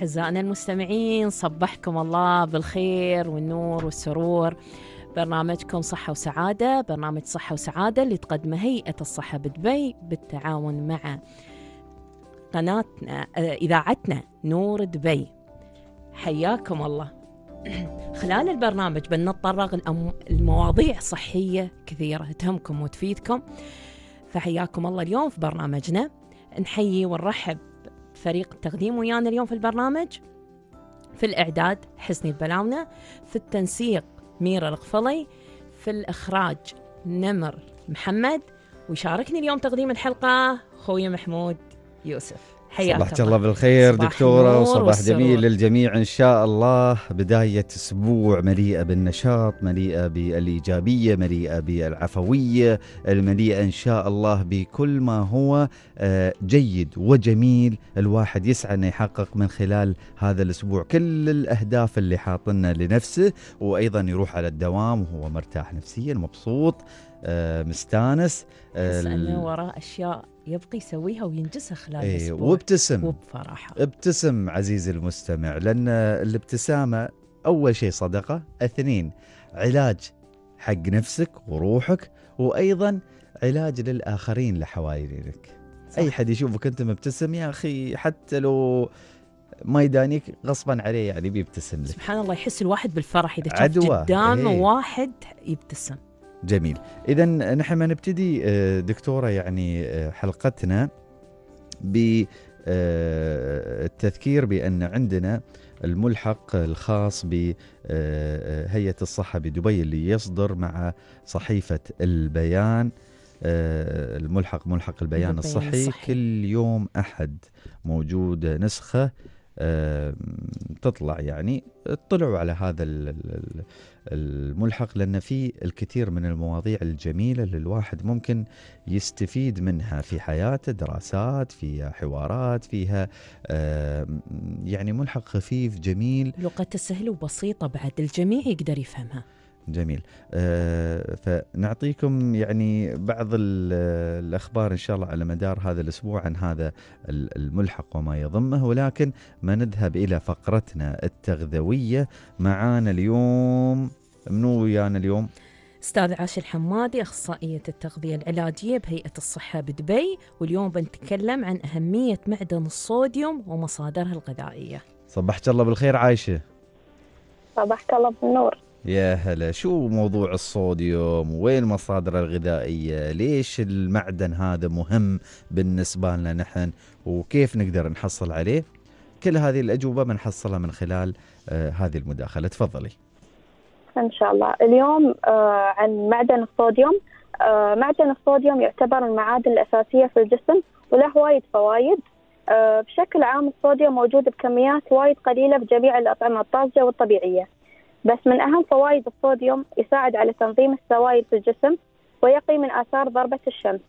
أعزائنا المستمعين صبحكم الله بالخير والنور والسرور برنامجكم صحة وسعادة برنامج صحة وسعادة اللي تقدمه هيئة الصحة بدبي بالتعاون مع قناتنا آه، إذاعتنا نور دبي حياكم الله خلال البرنامج بنتطرق لمواضيع صحية كثيرة تهمكم وتفيدكم فحياكم الله اليوم في برنامجنا نحيي ونرحب فريق التقديم ويانا يعني اليوم في البرنامج في الإعداد حسني البلاونة في التنسيق ميرا القفلي في الإخراج نمر محمد ويشاركني اليوم تقديم الحلقة خوي محمود يوسف حياك صباحك الله بالخير دكتوره وصباح جميل للجميع ان شاء الله بدايه اسبوع مليئه بالنشاط مليئه بالايجابيه مليئه بالعفويه المليئه ان شاء الله بكل ما هو آه، جيد وجميل الواحد يسعى انه يحقق من خلال هذا الاسبوع كل الاهداف اللي حاطنا لنفسه وايضا يروح على الدوام وهو مرتاح نفسيا مبسوط آه، مستانس آه، يحس انه وراه اشياء يبقى يسويها وينجزها خلال ايه الاسبوع وابتسم وبفرحه ابتسم عزيزي المستمع لان الابتسامه اول شيء صدقه، اثنين علاج حق نفسك وروحك وايضا علاج للاخرين اللي اي حد يشوفك انت مبتسم يا اخي حتى لو ما يدانيك غصبا عليه يعني بيبتسم لك. سبحان الله يحس الواحد بالفرح اذا شاف قدامه ايه. واحد يبتسم. جميل اذا نحن ما نبتدي آه، دكتوره يعني آه، حلقتنا بالتذكير آه، بان عندنا الملحق الخاص بهيئه الصحه بدبي اللي يصدر مع صحيفه البيان الملحق ملحق البيان الصحي, الصحي كل يوم احد موجود نسخه تطلع يعني اطلعوا على هذا الملحق لأن في الكثير من المواضيع الجميلة اللي الواحد ممكن يستفيد منها في حياته دراسات فيها حوارات فيها يعني ملحق خفيف جميل لغة سهلة وبسيطة بعد الجميع يقدر يفهمها جميل أه فنعطيكم يعني بعض الاخبار ان شاء الله على مدار هذا الاسبوع عن هذا الملحق وما يضمه ولكن ما نذهب الى فقرتنا التغذويه معانا اليوم منو ويانا اليوم؟ استاذ عاش الحمادي اخصائيه التغذيه العلاجيه بهيئه الصحه بدبي واليوم بنتكلم عن اهميه معدن الصوديوم ومصادرها الغذائيه. صبحت الله بالخير عايشه. صبحك الله بالنور. يا هلا شو موضوع الصوديوم وين المصادر الغذائية ليش المعدن هذا مهم بالنسبة لنا نحن وكيف نقدر نحصل عليه كل هذه الأجوبة بنحصلها من خلال آه، هذه المداخلة تفضلي إن شاء الله اليوم آه، عن معدن الصوديوم آه، معدن الصوديوم يعتبر المعادن الأساسية في الجسم وله وايد فوائد بشكل عام الصوديوم موجود بكميات وايد قليلة بجميع الأطعمة الطازجة والطبيعية بس من أهم فوائد الصوديوم يساعد على تنظيم السوائل في الجسم ويقي من آثار ضربة الشمس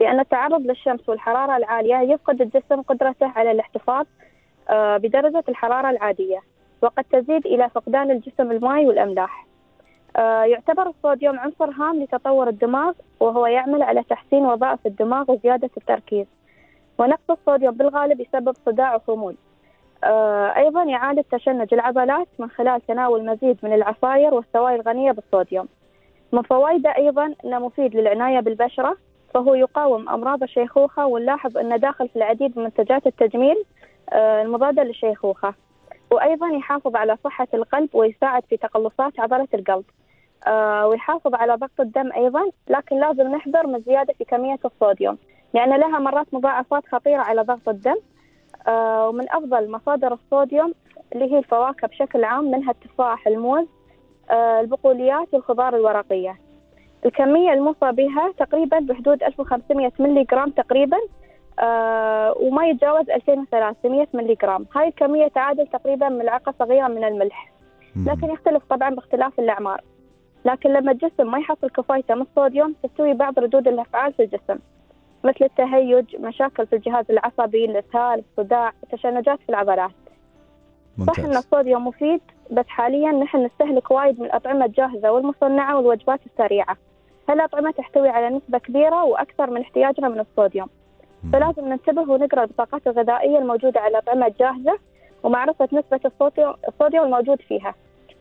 لأن التعرض للشمس والحرارة العالية يفقد الجسم قدرته على الاحتفاظ آه، بدرجة الحرارة العادية وقد تزيد إلى فقدان الجسم الماء والأملاح آه، يعتبر الصوديوم عنصر هام لتطور الدماغ وهو يعمل على تحسين وظائف الدماغ وزيادة التركيز ونقص الصوديوم بالغالب يسبب صداع وخمول آه، أيضا يعالج تشنج العضلات من خلال تناول مزيد من العصائر والسوائل الغنية بالصوديوم من فوائده أيضا أنه مفيد للعناية بالبشرة فهو يقاوم أمراض الشيخوخة ونلاحظ أنه داخل في العديد من منتجات التجميل آه، المضادة للشيخوخة وأيضا يحافظ على صحة القلب ويساعد في تقلصات عضلة القلب آه، ويحافظ على ضغط الدم أيضا لكن لازم نحذر من زيادة في كمية الصوديوم لأن لها مرات مضاعفات خطيرة على ضغط الدم آه، ومن أفضل مصادر الصوديوم اللي هي الفواكه بشكل عام منها التفاح الموز آه، البقوليات والخضار الورقية الكمية الموصى بها تقريبا بحدود 1500 ملي جرام تقريبا آه، وما يتجاوز 2300 ملي جرام هاي الكمية تعادل تقريبا ملعقة صغيرة من الملح لكن يختلف طبعا باختلاف الأعمار لكن لما الجسم ما يحصل كفايته من الصوديوم تستوي بعض ردود الأفعال في الجسم مثل التهيج مشاكل في الجهاز العصبي الإسهال الصداع تشنجات في العضلات صح أن الصوديوم مفيد بس حاليا نحن نستهلك وايد من الأطعمة الجاهزة والمصنعة والوجبات السريعة هالأطعمة تحتوي على نسبة كبيرة وأكثر من احتياجنا من الصوديوم فلازم ننتبه ونقرأ البطاقات الغذائية الموجودة على الأطعمة الجاهزة ومعرفة نسبة الصوديوم الموجود فيها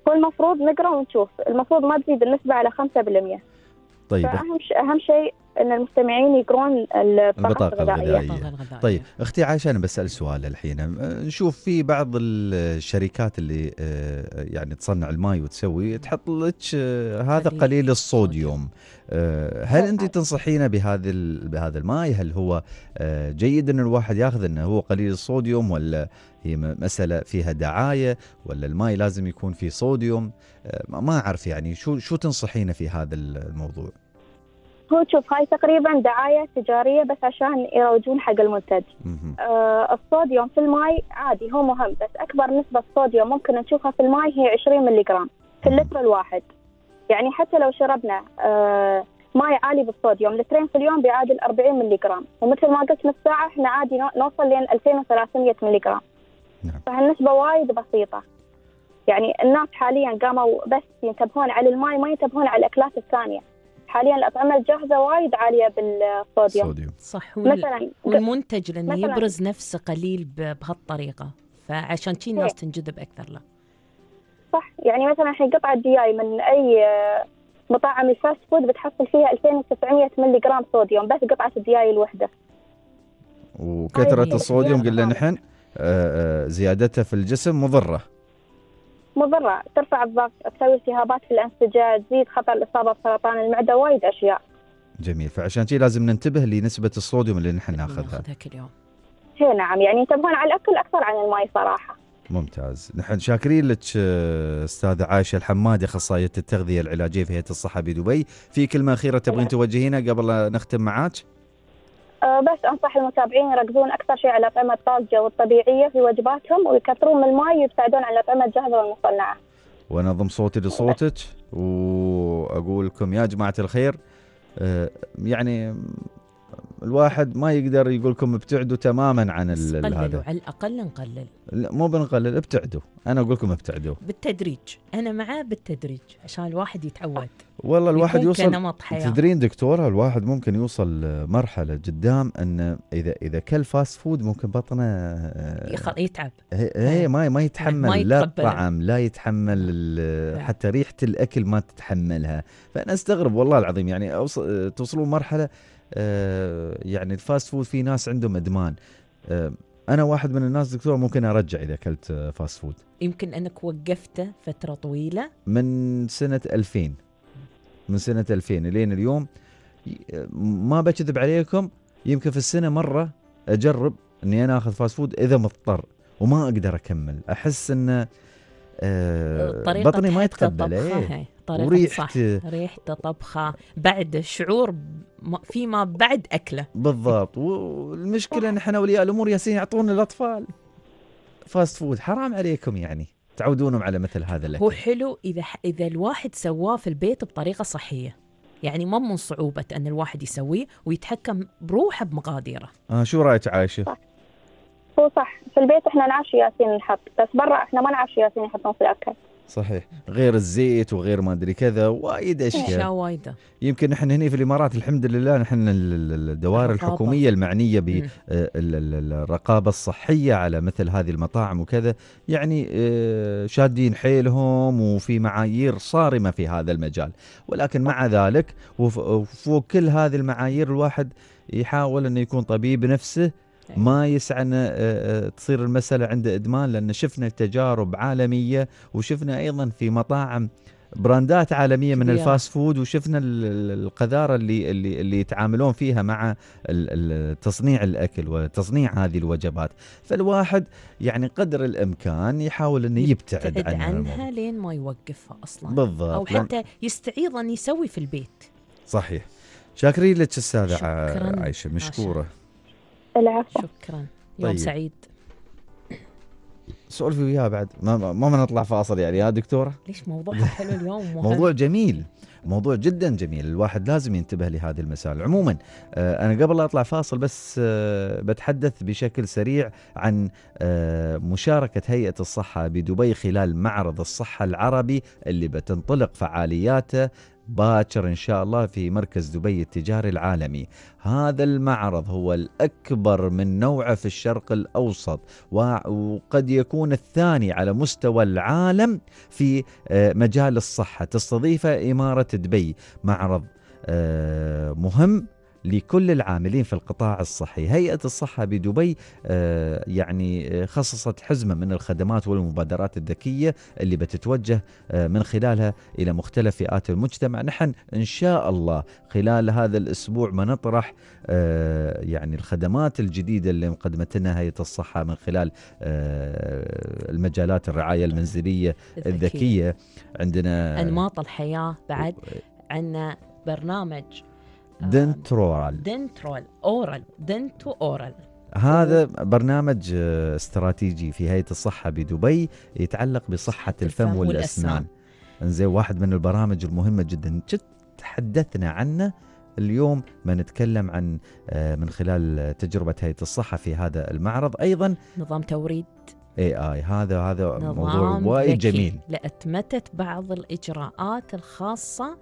هو المفروض نقرأ ونشوف المفروض ما تزيد النسبة على 5% طيب فأهم أهم شيء ان المستمعين يقرون البطاقه الغذائيه طيب اختي عايشه انا بسال سؤال الحين نشوف في بعض الشركات اللي آه، يعني تصنع الماي وتسوي تحط لك آه، هذا قليل الصوديوم آه، هل انت تنصحينا بهذا بهذا الماي هل هو جيد ان الواحد ياخذ انه هو قليل الصوديوم ولا هي مساله فيها دعايه ولا الماي لازم يكون فيه صوديوم ما اعرف يعني شو شو تنصحينا في هذا الموضوع هو شوف هاي تقريبا دعايه تجاريه بس عشان يروجون حق المنتج. آه الصوديوم في الماي عادي هو مهم بس اكبر نسبه صوديوم ممكن نشوفها في الماي هي 20 ملي جرام في اللتر الواحد. يعني حتى لو شربنا آه ماي عالي بالصوديوم لترين في اليوم بيعادل 40 ملي جرام ومثل ما قلت نص ساعه احنا عادي نوصل لين 2300 ملي جرام. نعم. فهالنسبه وايد بسيطه. يعني الناس حاليا قاموا بس ينتبهون على الماي ما ينتبهون على الاكلات الثانيه. حاليا الأطعمة الجاهزة وايد عالية بالصوديوم صح وال... مثلا والمنتج لأنه مثلاً... يبرز نفسه قليل بهالطريقة فعشان كذي الناس تنجذب أكثر له صح يعني مثلا الحين قطعة دياي من أي آه، مطاعم الفاست فود بتحصل فيها 2900 ملي جرام صوديوم بس قطعة الدياي الوحدة وكثرة طيب، الصوديوم قلنا نحن آه، آه، زيادتها في الجسم مضرة مضرة ترفع الضغط تسوي التهابات في الأنسجة تزيد خطر الإصابة بسرطان المعدة وايد أشياء جميل فعشان كذي لازم ننتبه لنسبة الصوديوم اللي نحن ناخذها ناخذها كل يوم هي نعم يعني ينتبهون على الأكل أكثر عن الماي صراحة ممتاز نحن شاكرين لك آه، استاذة عائشة الحمادي أخصائية التغذية العلاجية في هيئة الصحة بدبي في كلمة أخيرة تبغين أه. توجهينها قبل نختم معاك؟ آه، بس انصح المتابعين يركزون اكثر شيء على الاطعمه الطازجه والطبيعيه في وجباتهم ويكثرون من الماء ويبتعدون عن الاطعمه الجاهزه والمصنعه. اضم صوتي لصوتك واقول لكم يا جماعه الخير آه، يعني الواحد ما يقدر يقول لكم ابتعدوا تماما عن هذا على الاقل نقلل لا مو بنقلل ابتعدوا انا اقول لكم ابتعدوا بالتدريج انا معاه بالتدريج عشان الواحد يتعود والله الواحد يوصل كنمط حياة. تدرين دكتوره الواحد ممكن يوصل مرحله قدام ان اذا اذا كل فاست فود ممكن بطنه آه، يتعب اي ما ما يتحمل ما لا الطعم لا يتحمل إيه. حتى ريحه الاكل ما تتحملها فانا استغرب والله العظيم يعني توصلون مرحله آه، يعني الفاست فود في ناس عندهم ادمان آه، انا واحد من الناس دكتور ممكن ارجع اذا اكلت آه، فاست فود يمكن انك وقفته فتره طويله من سنه 2000 من سنه 2000 لين اليوم ما بكذب عليكم يمكن في السنه مره اجرب اني انا اخذ فاست فود اذا مضطر وما اقدر اكمل احس انه طريقة بطني ما يتقبل إيه. طريقة وريحته صح ريحته طبخه بعد شعور فيما بعد اكله بالضبط والمشكله نحن اولياء الامور ياسين يعطون الاطفال فاست فود حرام عليكم يعني تعودونهم على مثل هذا الاكل هو حلو اذا اذا الواحد سواه في البيت بطريقه صحيه يعني ما من صعوبة أن الواحد يسويه ويتحكم بروحه بمقاديره. آه شو رأيك عايشة؟ صح. هو صح في البيت احنا نعرف ياسين نحط بس برا احنا ما نعرف ياسين يحطون في الاكل صحيح غير الزيت وغير ما ادري كذا وايد اشياء وايده يمكن نحن هنا في الامارات الحمد لله نحن الدوائر الحكوميه المعنيه بالرقابه آه، الصحيه على مثل هذه المطاعم وكذا يعني آه، شادين حيلهم وفي معايير صارمه في هذا المجال ولكن مع ذلك وفوق كل هذه المعايير الواحد يحاول انه يكون طبيب نفسه إيه. ما يسعنا آه، آه، تصير المسألة عند إدمان لأن شفنا تجارب عالمية وشفنا أيضا في مطاعم براندات عالميه من الفاست فود وشفنا القذاره اللي اللي اللي يتعاملون فيها مع تصنيع الاكل وتصنيع هذه الوجبات، فالواحد يعني قدر الامكان يحاول انه يبتعد, يبتعد عنها, عنها لين ما يوقفها اصلا بالضبط او حتى يستعيض ان يسوي في البيت صحيح شاكرين لك استاذه عايشه مشكوره عشان. العفو شكرا يوم طيب. سعيد سولفي وياها بعد ما ما بنطلع فاصل يعني يا دكتوره ليش موضوع حلو اليوم موضوع جميل موضوع جدا جميل الواحد لازم ينتبه لهذه المسائل عموما آه، انا قبل لا اطلع فاصل بس آه، بتحدث بشكل سريع عن آه، مشاركه هيئه الصحه بدبي خلال معرض الصحه العربي اللي بتنطلق فعالياته باكر إن شاء الله في مركز دبي التجاري العالمي هذا المعرض هو الأكبر من نوعه في الشرق الأوسط وقد يكون الثاني على مستوى العالم في آه، مجال الصحة تستضيفه إمارة دبي معرض آه، مهم لكل العاملين في القطاع الصحي هيئة الصحة بدبي آه، يعني آه، خصصت حزمة من الخدمات والمبادرات الذكية اللي بتتوجه آه، من خلالها إلى مختلف فئات المجتمع نحن إن شاء الله خلال هذا الأسبوع ما نطرح يعني الخدمات الجديدة اللي مقدمتنا هيئة الصحة من خلال المجالات الرعاية المنزلية الذكية عندنا أنماط الحياة بعد عندنا برنامج آه، دنترورال دنترول اورال دنتو اورال هذا برنامج آه، استراتيجي في هيئه الصحه بدبي يتعلق بصحه الفم, الفم والاسنان, انزين واحد من البرامج المهمه جدا تحدثنا عنه اليوم ما نتكلم عن آه، من خلال تجربه هيئه الصحه في هذا المعرض ايضا نظام توريد اي اي هذا هذا موضوع وايد جميل لاتمتت بعض الاجراءات الخاصه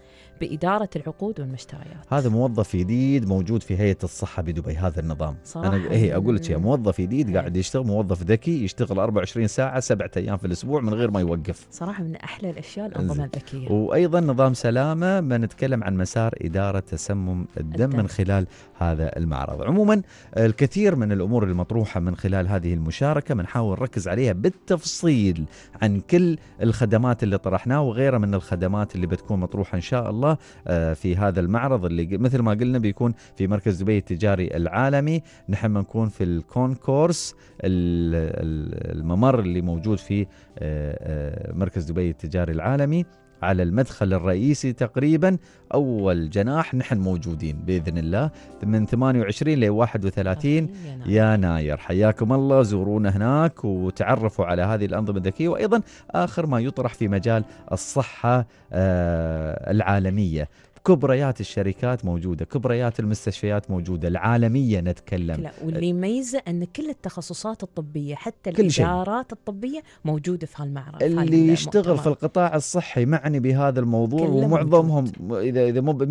بإدارة العقود والمشتريات هذا موظف جديد موجود في هيئة الصحة بدبي هذا النظام صراحة أنا إيه أقول لك موظف جديد إيه. قاعد يشتغل موظف ذكي يشتغل 24 ساعة سبعة أيام في الأسبوع من غير ما يوقف صراحة من أحلى الأشياء الأنظمة الذكية وأيضا نظام سلامة ما نتكلم عن مسار إدارة تسمم الدم, الدم. من خلال هذا المعرض عموما الكثير من الأمور المطروحة من خلال هذه المشاركة بنحاول نركز عليها بالتفصيل عن كل الخدمات اللي طرحناها وغيرها من الخدمات اللي بتكون مطروحة إن شاء الله آه، في هذا المعرض اللي مثل ما قلنا بيكون في مركز دبي التجاري العالمي نحن بنكون في الكونكورس الممر اللي موجود في آه، آه، مركز دبي التجاري العالمي على المدخل الرئيسي تقريبا أول جناح نحن موجودين بإذن الله من 28 ل 31 يناير حياكم الله زورونا هناك وتعرفوا على هذه الأنظمة الذكية وأيضا آخر ما يطرح في مجال الصحة آه، العالمية كبريات الشركات موجوده كبريات المستشفيات موجوده العالميه نتكلم لا واللي يميزه ان كل التخصصات الطبيه حتى كل الادارات شيء. الطبيه موجوده في هالمعرض اللي يشتغل في القطاع الصحي معني بهذا الموضوع ومعظمهم اذا اذا مو 100%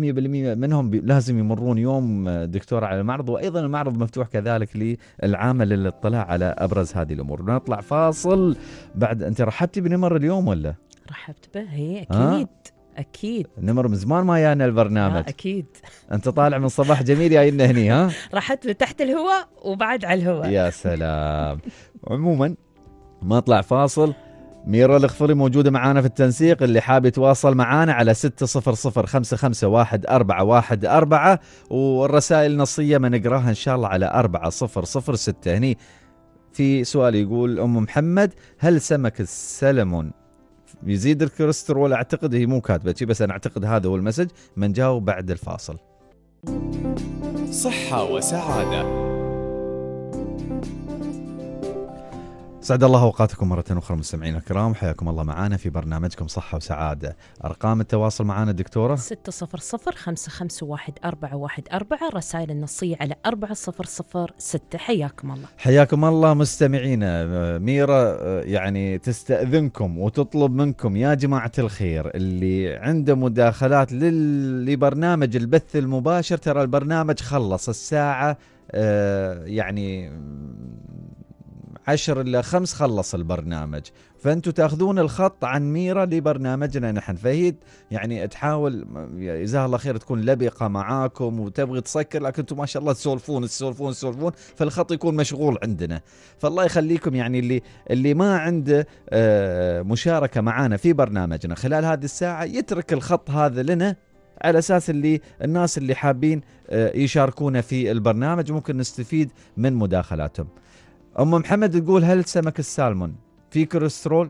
منهم لازم يمرون يوم دكتور على المعرض وايضا المعرض مفتوح كذلك للعامه للاطلاع على ابرز هذه الامور نطلع فاصل بعد انت رحبتي بنمر اليوم ولا رحبت به هي اكيد آه؟ اكيد نمر من زمان ما يانا البرنامج آه، اكيد انت طالع من صباح جميل يا لنا هني ها رحت تحت الهواء وبعد على الهواء يا سلام عموما ما طلع فاصل ميرا الخفري موجودة معانا في التنسيق اللي حاب يتواصل معانا على 600 والرسائل النصية ما نقراها إن شاء الله على 4006 هني في سؤال يقول أم محمد هل سمك السلمون يزيد الكوليسترول اعتقد هي مو كاتبه بس انا اعتقد هذا هو المسج من جاوب بعد الفاصل صحه وسعاده سعد الله اوقاتكم مره اخرى مستمعينا الكرام حياكم الله معنا في برنامجكم صحه وسعاده ارقام التواصل معنا دكتوره 600 551 414 الرسائل النصيه على 4006 حياكم الله حياكم الله مستمعينا ميرا يعني تستاذنكم وتطلب منكم يا جماعه الخير اللي عنده مداخلات لبرنامج البث المباشر ترى البرنامج خلص الساعه آه، يعني عشر إلا خمس خلص البرنامج فأنتوا تأخذون الخط عن ميرة لبرنامجنا نحن فهي يعني تحاول جزاها الله خير تكون لبقة معاكم وتبغي تسكر لكن أنتم ما شاء الله تسولفون تسولفون تسولفون فالخط يكون مشغول عندنا فالله يخليكم يعني اللي اللي ما عنده آه، مشاركة معانا في برنامجنا خلال هذه الساعة يترك الخط هذا لنا على اساس اللي الناس اللي حابين آه، يشاركونا في البرنامج ممكن نستفيد من مداخلاتهم ام محمد تقول هل سمك السالمون فيه كوليسترول؟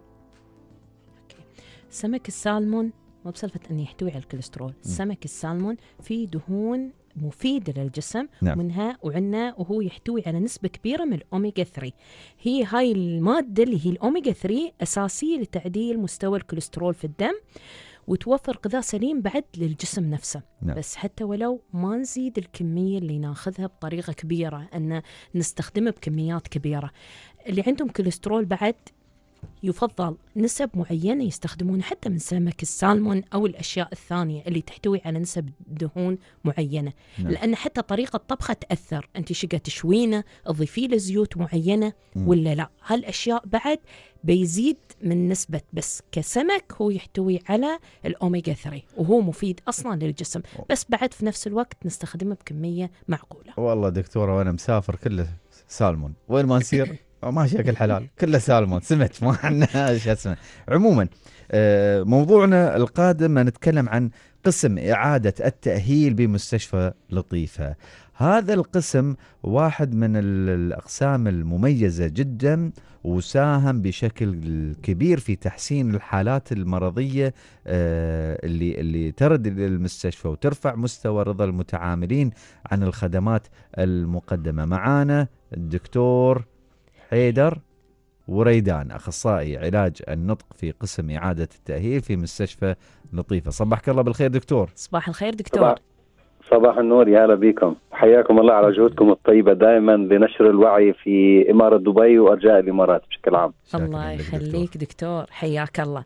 سمك السالمون مو بسالفة انه يحتوي على الكوليسترول سمك السالمون فيه دهون مفيدة للجسم نعم. منها وعنا وهو يحتوي على نسبة كبيرة من الأوميجا 3 هي هاي المادة اللي هي الأوميجا 3 أساسية لتعديل مستوى الكوليسترول في الدم آه وتوفر غذاء سليم بعد للجسم نفسه نعم. بس حتى ولو ما نزيد الكمية اللي ناخذها بطريقة كبيرة أن نستخدمها بكميات كبيرة اللي عندهم كوليسترول بعد يفضل نسب معينة يستخدمون حتى من سمك السالمون أو الأشياء الثانية اللي تحتوي على نسب دهون معينة نعم. لأن حتى طريقة طبخة تأثر أنت شقة تشوينه تضيفي له زيوت معينة م. ولا لا هالأشياء بعد بيزيد من نسبة بس كسمك هو يحتوي على الأوميجا 3 وهو مفيد أصلا للجسم بس بعد في نفس الوقت نستخدمه بكمية معقولة والله دكتورة وأنا مسافر كله سالمون وين ما نسير آه، ما شكل حلال كله سالمون سمك ما عندنا شو اسمه عموما آه، موضوعنا القادم نتكلم عن قسم إعادة التأهيل بمستشفى لطيفة هذا القسم واحد من الأقسام المميزة جدا وساهم بشكل كبير في تحسين الحالات المرضية آه، اللي اللي ترد للمستشفى وترفع مستوى رضا المتعاملين عن الخدمات المقدمة معانا الدكتور حيدر وريدان اخصائي علاج النطق في قسم اعاده التاهيل في مستشفى لطيفه صباحك الله بالخير دكتور صباح الخير دكتور صباح, صباح النور يا هلا بكم حياكم الله على جهودكم الطيبه دائما لنشر الوعي في اماره دبي وارجاء الامارات بشكل عام الله يخليك دكتور, دكتور. حياك الله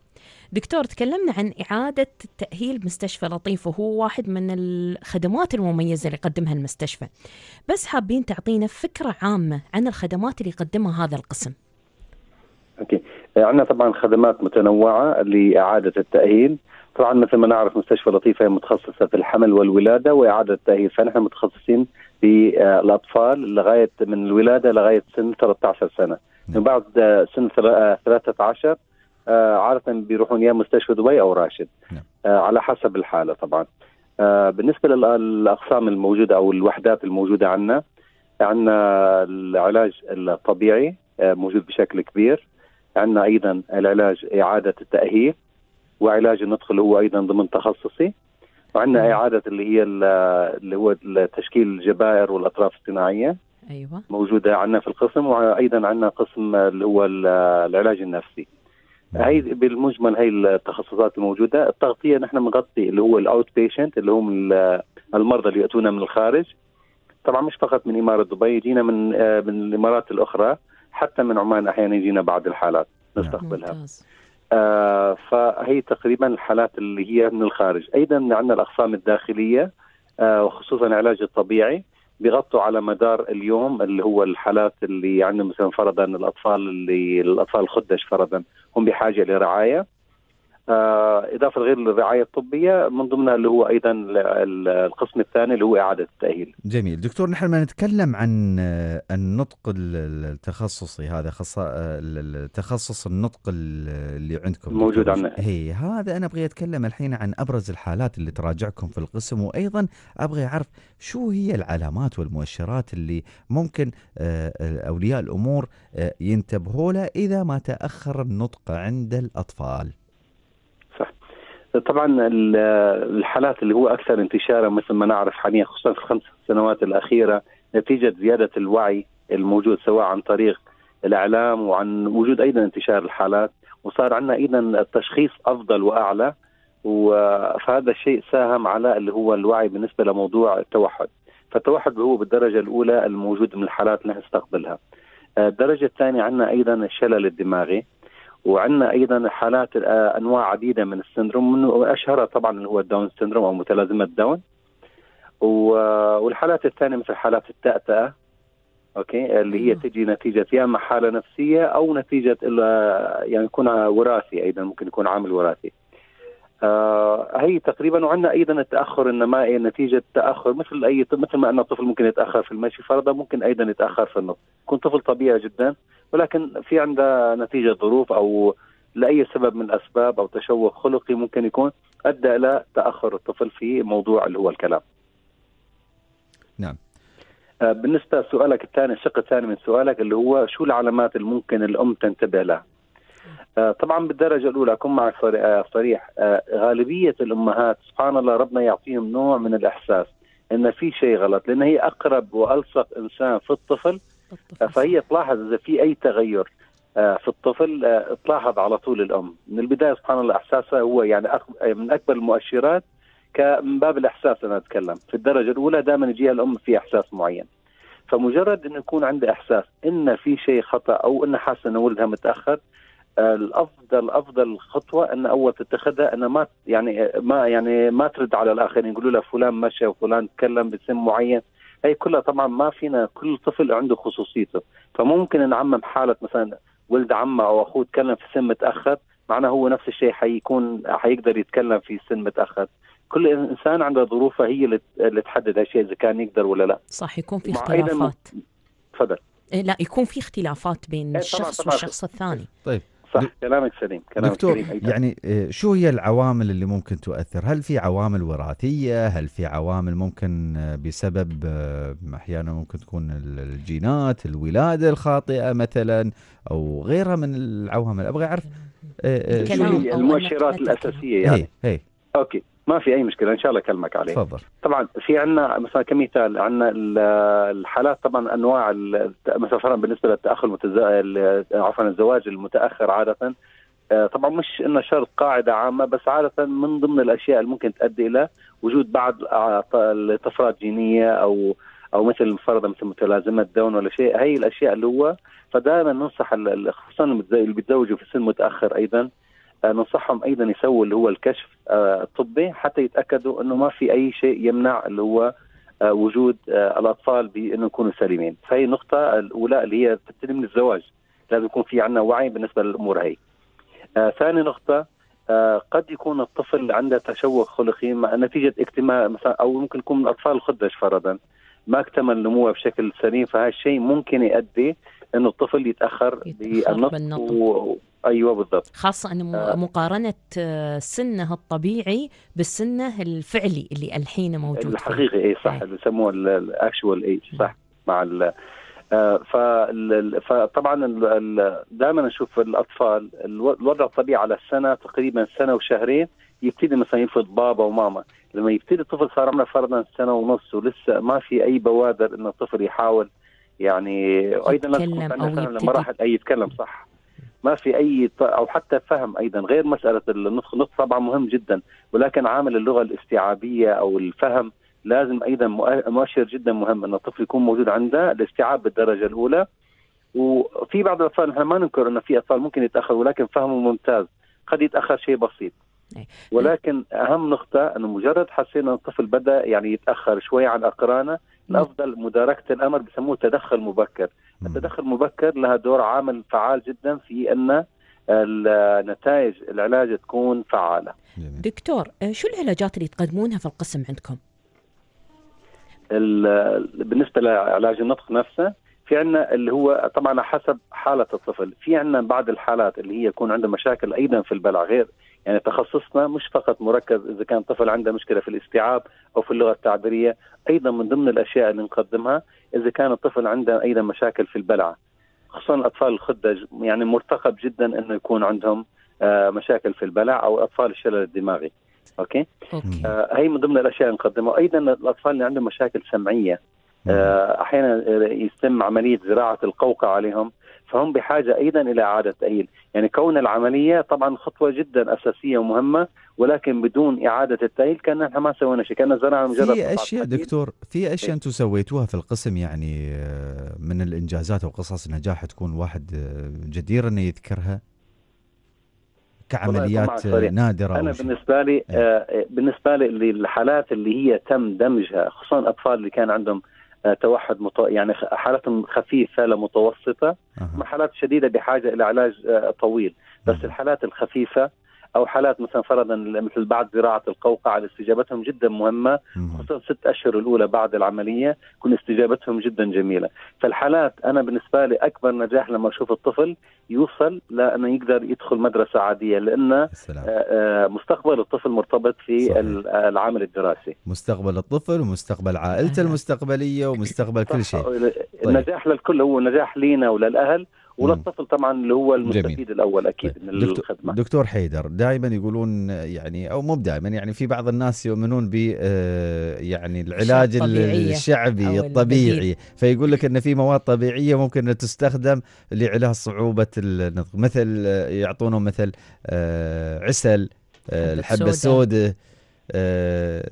دكتور تكلمنا عن إعادة تأهيل مستشفى لطيف وهو واحد من الخدمات المميزة اللي يقدمها المستشفى بس حابين تعطينا فكرة عامة عن الخدمات اللي يقدمها هذا القسم اوكي عندنا طبعا خدمات متنوعه لاعاده التاهيل طبعا مثل ما نعرف مستشفى لطيفه هي متخصصه في الحمل والولاده واعاده التاهيل فنحن متخصصين بالاطفال لغايه من الولاده لغايه سن 13 سنه نعم. من بعد سن 13 آه، عاده بيروحون يا مستشفى دبي او راشد نعم. آه، على حسب الحاله طبعا آه، بالنسبه للاقسام الموجوده او الوحدات الموجوده عندنا عندنا العلاج الطبيعي موجود بشكل كبير عندنا ايضا العلاج اعاده التاهيل وعلاج النطق اللي هو ايضا ضمن تخصصي وعندنا نعم. اعاده اللي هي اللي هو تشكيل الجبائر والاطراف الصناعيه ايوه موجوده عندنا في القسم وايضا عندنا قسم اللي هو العلاج النفسي نعم. هي بالمجمل هي التخصصات الموجوده التغطيه نحن بنغطي اللي هو الاوت بيشنت اللي هم المرضى اللي ياتونا من الخارج طبعا مش فقط من اماره دبي يجينا من آه، من الامارات الاخرى حتى من عمان احيانا يجينا بعض الحالات نعم. نستقبلها آه فهي تقريبا الحالات اللي هي من الخارج ايضا عندنا الاقسام الداخليه آه وخصوصا العلاج الطبيعي بيغطوا على مدار اليوم اللي هو الحالات اللي عندنا يعني مثلا فرضا الاطفال اللي الاطفال الخدش فرضا هم بحاجه لرعايه آه، اضافه غير الرعاية الطبيه من ضمنها اللي هو ايضا القسم الثاني اللي هو اعاده التاهيل. جميل، دكتور نحن ما نتكلم عن آه، النطق التخصصي هذا خص آه، التخصص النطق اللي عندكم موجود عندنا هي هذا انا ابغي اتكلم الحين عن ابرز الحالات اللي تراجعكم في القسم وايضا ابغي اعرف شو هي العلامات والمؤشرات اللي ممكن اولياء الامور ينتبهوا لها اذا ما تاخر النطق عند الاطفال. طبعا الحالات اللي هو اكثر انتشارا مثل ما نعرف حاليا خصوصا في الخمس سنوات الاخيره نتيجه زياده الوعي الموجود سواء عن طريق الاعلام وعن وجود ايضا انتشار الحالات وصار عندنا ايضا التشخيص افضل واعلى فهذا الشيء ساهم على اللي هو الوعي بالنسبه لموضوع التوحد فالتوحد هو بالدرجه الاولى الموجود من الحالات اللي نستقبلها الدرجه الثانيه عندنا ايضا الشلل الدماغي وعندنا ايضا حالات آه، انواع عديده من السندروم واشهرها طبعا اللي هو الداون سندروم او متلازمه داون والحالات الثانيه مثل حالات التأتأة اوكي اللي هي تجي نتيجه يا اما حاله نفسيه او نتيجه آه، يعني يكون وراثي ايضا ممكن يكون عامل وراثي. آه، هي تقريبا وعندنا ايضا التاخر النمائي نتيجه تاخر مثل اي مثل ما ان الطفل ممكن يتاخر في المشي فرضا ممكن ايضا يتاخر في النطق، يكون طفل طبيعي جدا ولكن في عنده نتيجه ظروف او لاي سبب من الاسباب او تشوه خلقي ممكن يكون ادى الى تاخر الطفل في موضوع اللي هو الكلام. نعم. آه، بالنسبه لسؤالك الثاني الشق الثاني من سؤالك اللي هو شو العلامات اللي ممكن الام تنتبه لها؟ آه، طبعا بالدرجة الأولى أكون معك آه، صريح آه، غالبية الأمهات سبحان الله ربنا يعطيهم نوع من الإحساس إن في شيء غلط لأن هي أقرب وألصق إنسان في الطفل فهي تلاحظ إذا في أي تغير في الطفل تلاحظ على طول الأم من البداية سبحان الله إحساسها هو يعني من أكبر المؤشرات من باب الإحساس أنا أتكلم في الدرجة الأولى دائما يجيها الأم في إحساس معين فمجرد انه يكون عنده احساس ان في شيء خطا او أن حاسه ان ولدها متاخر الافضل افضل خطوه ان اول تتخذها ان ما يعني ما يعني ما ترد على الاخرين يقولوا له فلان مشى وفلان تكلم باسم معين هي كلها طبعا ما فينا كل طفل عنده خصوصيته فممكن نعمم حاله مثلا ولد عمه او اخوه تكلم في سن متاخر معناه هو نفس الشيء حيكون حيقدر يتكلم في سن متاخر كل انسان عنده ظروفه هي اللي تحدد هالشيء اذا كان يقدر ولا لا صح يكون في اختلافات تفضل إيه، لا يكون في اختلافات بين إيه، الشخص والشخص الثاني طيب صح كلامك سليم كلامك دكتور سليم يعني آه، شو هي العوامل اللي ممكن تؤثر هل في عوامل وراثية هل في عوامل ممكن آه، بسبب آه، أحيانا ممكن تكون الجينات الولادة الخاطئة مثلا أو غيرها من العوامل أبغى أعرف المؤشرات الأساسية إيه، يعني هي. إيه. هي. أوكي ما في اي مشكله ان شاء الله اكلمك عليه تفضل طبعا في عندنا مثلا كمثال عندنا الحالات طبعا انواع مثلا بالنسبه للتاخر المتز... عفوا الزواج المتاخر عاده آه، طبعا مش انه شرط قاعده عامه بس عاده من ضمن الاشياء اللي ممكن تؤدي الى وجود بعض الطفرات جينيه او او مثل فرضا مثل متلازمه داون ولا شيء هي الاشياء اللي هو فدائما ننصح خصوصا اللي بيتزوجوا في سن متاخر ايضا آه، ننصحهم ايضا يسووا اللي هو الكشف آه، الطبي حتى يتاكدوا انه ما في اي شيء يمنع اللي هو آه، وجود الاطفال بانه يكونوا سليمين، فهي النقطه الاولى اللي هي تبتدي من الزواج، لازم يكون في عندنا وعي بالنسبه للامور هي. ثاني نقطه قد يكون الطفل عنده تشوه خلقي نتيجه اكتمال مثلا او ممكن يكون من اطفال الخدش فرضا ما اكتمل نموه بشكل سليم فهذا الشيء ممكن يؤدي انه الطفل يتاخر, يتأخر بالنطق ايوه بالضبط خاصه ان آه. مقارنه آه، سنه الطبيعي بالسنه الفعلي اللي الحين موجود الحقيقي اي صح إيه. اللي يسموه الاكشوال ايج صح مع ال آه، فطبعا دائما نشوف الاطفال الوضع الطبيعي على السنه تقريبا سنه وشهرين يبتدي مثلا يفرض بابا وماما لما يبتدي الطفل صار عمره فرضا سنه ونص ولسه ما في اي بوادر ان الطفل يحاول يعني ايضا لما راح اي يتكلم صح ما في اي او حتى فهم ايضا غير مساله النطق النطق طبعا مهم جدا ولكن عامل اللغه الاستيعابيه او الفهم لازم ايضا مؤشر جدا مهم ان الطفل يكون موجود عنده الاستيعاب بالدرجه الاولى وفي بعض الاطفال نحن ما ننكر انه في اطفال ممكن يتاخروا ولكن فهمه ممتاز قد يتاخر شيء بسيط إيه. ولكن اهم نقطه انه مجرد حسينا ان الطفل بدا يعني يتاخر شوي عن اقرانه الافضل مداركه الامر بسموه تدخل مبكر التدخل المبكر لها دور عامل فعال جدا في ان نتائج العلاج تكون فعاله. دكتور شو العلاجات اللي تقدمونها في القسم عندكم؟ بالنسبه لعلاج النطق نفسه في عندنا اللي هو طبعا حسب حاله الطفل، في عندنا بعض الحالات اللي هي يكون عنده مشاكل ايضا في البلع غير يعني تخصصنا مش فقط مركز اذا كان طفل عنده مشكله في الاستيعاب او في اللغه التعبيريه ايضا من ضمن الاشياء اللي نقدمها اذا كان الطفل عنده ايضا مشاكل في البلعه خصوصا الاطفال الخدج يعني مرتقب جدا انه يكون عندهم آه، مشاكل في البلع او اطفال الشلل الدماغي اوكي, أوكي. آه هي من ضمن الاشياء اللي نقدمها ايضا الاطفال اللي عندهم مشاكل سمعيه آه، احيانا آه، يتم عمليه زراعه القوقعه عليهم فهم بحاجه ايضا الى اعاده تاهيل، يعني كون العمليه طبعا خطوه جدا اساسيه ومهمه ولكن بدون اعاده التاهيل كان احنا ما سوينا شيء، كان زرعنا مجرد في اشياء دكتور في اشياء إيه. انتم سويتوها في القسم يعني آه، من الانجازات او قصص نجاح تكون واحد جدير انه يذكرها؟ كعمليات نادره انا بالنسبه لي إيه. آه بالنسبه لي الحالات اللي هي تم دمجها خصوصا الاطفال اللي كان عندهم آه، توحد مط... يعني حالات خفيفه لمتوسطه أه. حالات شديده بحاجه الى علاج آه، طويل بس أه. الحالات الخفيفه او حالات مثلا فرضا مثل بعد زراعه القوقعه استجابتهم جدا مهمه خصوصا ست اشهر الاولى بعد العمليه تكون استجابتهم جدا جميله فالحالات انا بالنسبه لي اكبر نجاح لما اشوف الطفل يوصل لانه يقدر يدخل مدرسه عاديه لان آه، آه، مستقبل الطفل مرتبط في صحيح. آه، العمل الدراسي مستقبل الطفل ومستقبل عائلته المستقبليه ومستقبل كل شيء طيب. النجاح للكل هو نجاح لينا وللاهل وللطفل طبعا اللي هو المستفيد جميل. الاول اكيد طيب. من دكتور الخدمه دكتور حيدر دائما يقولون يعني او مو دائما يعني في بعض الناس يؤمنون ب آه، يعني العلاج الشعبي الطبيعي فيقول لك ان في مواد طبيعيه ممكن أن تستخدم لعلاج صعوبه النطق مثل آه، يعطونه مثل آه، عسل الحبه السوداء قنزبيل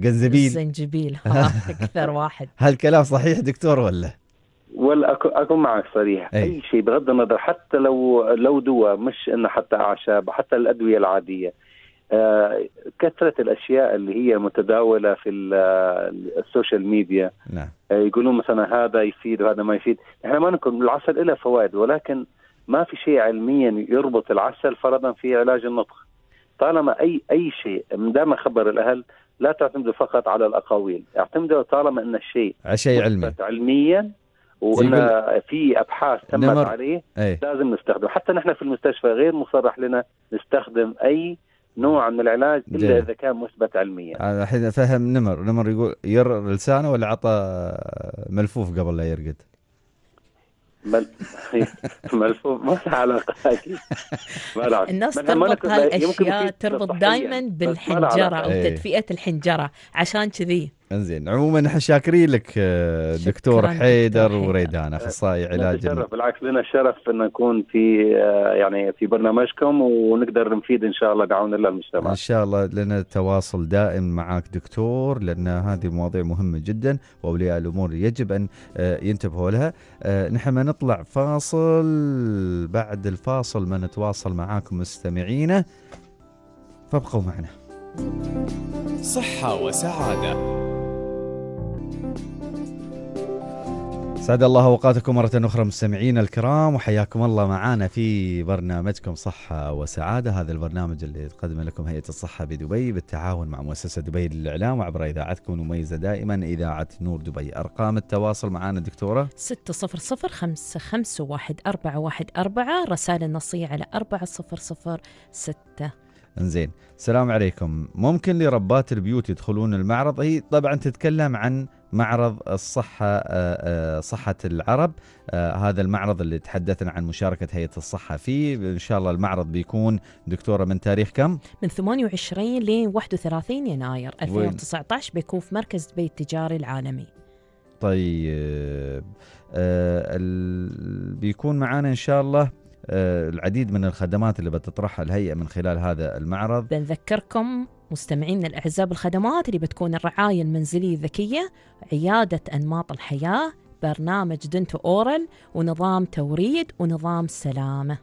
جنزبيل الزنجبيل اكثر واحد هالكلام صحيح دكتور ولا ولا اكون معك صريح اي, أي شيء بغض النظر حتى لو لو دواء مش انه حتى اعشاب حتى الادويه العاديه آه كثرة الأشياء اللي هي متداولة في آه، السوشيال ميديا نعم. آه يقولون مثلا هذا يفيد وهذا ما يفيد احنا ما نقول العسل له فوائد ولكن ما في شيء علميا يربط العسل فرضا في علاج النطق طالما أي أي شيء دائما خبر الأهل لا تعتمدوا فقط على الأقاويل اعتمدوا طالما أن الشيء شيء علمي علميا وقلنا في ابحاث تمت نمر. عليه أي. لازم نستخدمه حتى نحن في المستشفى غير مصرح لنا نستخدم اي نوع من العلاج الا اذا كان مثبت علميا الحين فهم نمر نمر يقول ير لسانه ولا عطى ملفوف قبل لا يرقد مل... ملفوف ما له علاقه اكيد ما الناس تربط هالاشياء تربط دائما بالحنجره او إيه. تدفئه الحنجره عشان كذي انزين عموما احنا شاكرين لك آه، دكتور حيدر وريدان اخصائي علاج بالعكس لنا الشرف ان نكون في آه، يعني في برنامجكم ونقدر نفيد ان شاء الله بعون الله المجتمع ان شاء الله لنا تواصل دائم معك دكتور لان هذه المواضيع مهمه جدا واولياء الامور يجب ان آه، ينتبهوا لها نحن ما نطلع فاصل بعد الفاصل ما نتواصل معاكم مستمعينا فابقوا معنا صحه وسعاده سعد الله اوقاتكم مره اخرى مستمعينا الكرام وحياكم الله معنا في برنامجكم صحه وسعاده هذا البرنامج اللي تقدمه لكم هيئه الصحه بدبي بالتعاون مع مؤسسه دبي للاعلام وعبر اذاعتكم المميزه دائما اذاعه نور دبي ارقام التواصل معنا الدكتورة 600 551414 رسالة نصية على 4006 انزين السلام عليكم ممكن لربات البيوت يدخلون المعرض هي طبعا تتكلم عن معرض الصحة آه، آه، صحة العرب آه، هذا المعرض اللي تحدثنا عن مشاركة هيئة الصحة فيه إن شاء الله المعرض بيكون دكتورة من تاريخ كم؟ من 28 ل 31 يناير 2019 بيكون في مركز دبي التجاري العالمي طيب بيكون معانا إن شاء الله آه، العديد من الخدمات اللي بتطرحها الهيئة من خلال هذا المعرض بنذكركم مستمعينا الأعزاء بالخدمات اللي بتكون الرعاية المنزلية الذكية عيادة أنماط الحياة برنامج دنتو أورال ونظام توريد ونظام سلامة